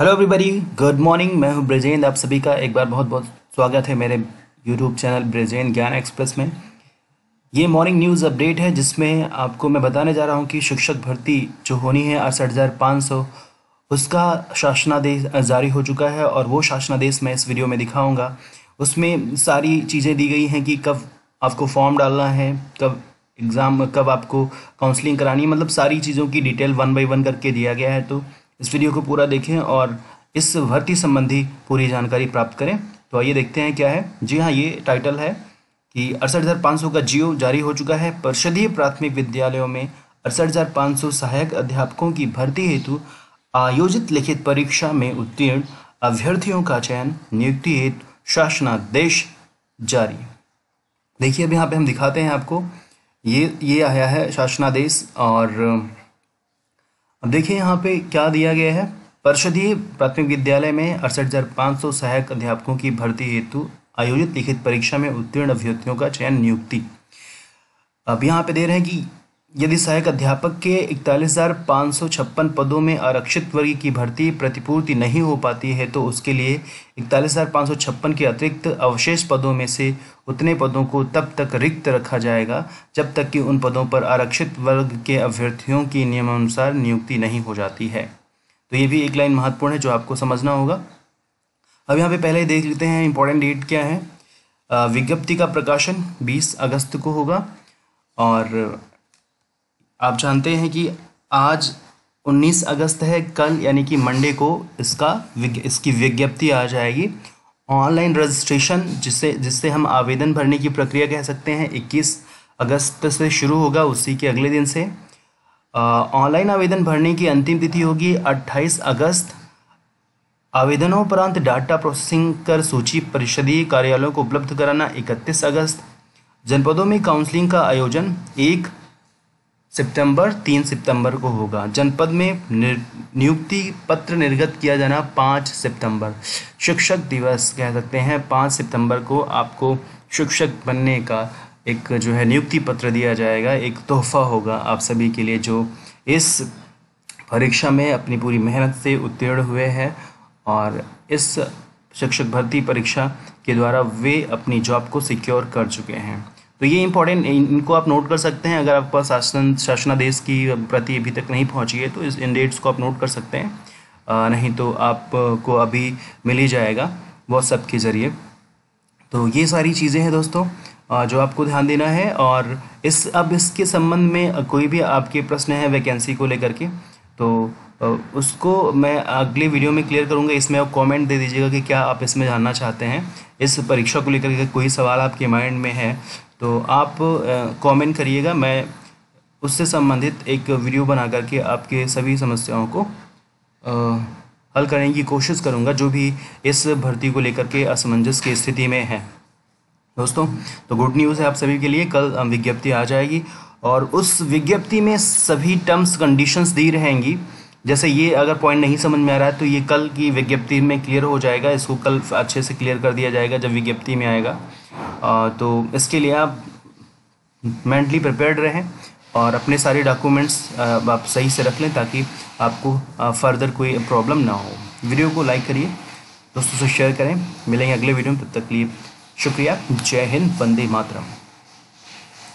hello everybody good morning मैं हूं ब्रजेंद्र आप सभी का एक बार बहुत बहुत स्वागत है मेरे यूट्यूब चैनल ब्रजेंद्र ज्ञान एक्सप्रेस में ये मॉर्निंग न्यूज़ अपडेट है जिसमें आपको मैं बताने जा रहा हूं कि शिक्षक भर्ती जो होनी है अड़सठ हज़ार पाँच सौ उसका शासनादेश जारी हो चुका है और वो शासनादेश मैं इस वीडियो में दिखाऊँगा उसमें सारी चीज़ें दी गई हैं कि कब आपको फॉर्म डालना है कब एग्ज़ाम कब आपको काउंसलिंग करानी है मतलब सारी चीज़ों की डिटेल वन बाई वन करके दिया गया है तो इस वीडियो को पूरा देखें और इस भर्ती संबंधी पूरी जानकारी प्राप्त करें तो आइए देखते हैं क्या है जी हाँ ये टाइटल है कि अड़सठ हज़ार पाँच सौ का जियो जारी हो चुका है परिषदीय प्राथमिक विद्यालयों में अड़सठ हज़ार पाँच सौ सहायक अध्यापकों की भर्ती हेतु आयोजित लिखित परीक्षा में उत्तीर्ण अभ्यर्थियों का चयन नियुक्ति हेतु शासनादेश जारी देखिए अब यहाँ पे हम दिखाते हैं आपको ये ये आया है शासनादेश और अब देखिए यहाँ पे क्या दिया गया है परिषदीय प्राथमिक विद्यालय में अड़सठ सहायक अध्यापकों की भर्ती हेतु आयोजित लिखित परीक्षा में उत्तीर्ण अभ्यर्थियों का चयन नियुक्ति अब यहाँ पे दे रहे हैं कि यदि सहायक अध्यापक के इकतालीस पदों में आरक्षित वर्ग की भर्ती प्रतिपूर्ति नहीं हो पाती है तो उसके लिए इकतालीस के अतिरिक्त अवशेष पदों में से उतने पदों को तब तक रिक्त रखा जाएगा जब तक कि उन पदों पर आरक्षित वर्ग के अभ्यर्थियों की नियमानुसार नियुक्ति नहीं हो जाती है तो ये भी एक लाइन महत्वपूर्ण है जो आपको समझना होगा अब यहाँ पे पहले ही देख लेते हैं इंपॉर्टेंट डेट क्या है विज्ञप्ति का प्रकाशन 20 अगस्त को होगा और आप जानते हैं कि आज 19 अगस्त है कल यानी कि मंडे को इसका इसकी विज्ञप्ति आ जाएगी ऑनलाइन रजिस्ट्रेशन जिससे जिससे हम आवेदन भरने की प्रक्रिया कह सकते हैं 21 अगस्त से शुरू होगा उसी के अगले दिन से ऑनलाइन आवेदन भरने की अंतिम तिथि होगी 28 अगस्त आवेदनों उपरांत डाटा प्रोसेसिंग कर सूची परिषदीय कार्यालयों को उपलब्ध कराना 31 अगस्त जनपदों में काउंसलिंग का आयोजन एक सितंबर तीन सितंबर को होगा जनपद में नियुक्ति पत्र निर्गत किया जाना पाँच सितंबर शिक्षक दिवस कह सकते हैं पाँच सितंबर को आपको शिक्षक बनने का एक जो है नियुक्ति पत्र दिया जाएगा एक तोहफा होगा आप सभी के लिए जो इस परीक्षा में अपनी पूरी मेहनत से उत्तीर्ण हुए हैं और इस शिक्षक भर्ती परीक्षा के द्वारा वे अपनी जॉब को सिक्योर कर चुके हैं तो ये इंपॉर्टेंट इनको आप नोट कर सकते हैं अगर आप पास शासन शासनादेश की प्रति अभी तक नहीं पहुंची है तो इस इन डेट्स को आप नोट कर सकते हैं आ, नहीं तो आपको अभी मिल ही जाएगा व्हाट्सएप के ज़रिए तो ये सारी चीज़ें हैं दोस्तों जो आपको ध्यान देना है और इस अब इसके संबंध में कोई भी आपके प्रश्न है वैकेंसी को लेकर के तो उसको मैं अगले वीडियो में क्लियर करूँगा इसमें आप कमेंट दे दीजिएगा कि क्या आप इसमें जानना चाहते हैं इस परीक्षा को लेकर के कोई सवाल आपके माइंड में है तो आप कमेंट करिएगा मैं उससे संबंधित एक वीडियो बना करके आपके सभी समस्याओं को हल करने की कोशिश करूँगा जो भी इस भर्ती को लेकर के असमंजस की स्थिति में है दोस्तों तो गुड न्यूज़ है आप सभी के लिए कल विज्ञप्ति आ जाएगी और उस विज्ञप्ति में सभी टर्म्स कंडीशंस दी रहेंगी जैसे ये अगर पॉइंट नहीं समझ में आ रहा है तो ये कल की विज्ञप्ति में क्लियर हो जाएगा इसको कल अच्छे से क्लियर कर दिया जाएगा जब विज्ञप्ति में आएगा आ, तो इसके लिए आप मेंटली प्रिपेयर्ड रहें और अपने सारे डॉक्यूमेंट्स आप सही से रख लें ताकि आपको फर्दर कोई प्रॉब्लम ना हो वीडियो को लाइक करिए दोस्तों से शेयर करें मिलेंगे अगले वीडियो में तब तक लिए शुक्रिया जय हिंद वंदे मातरम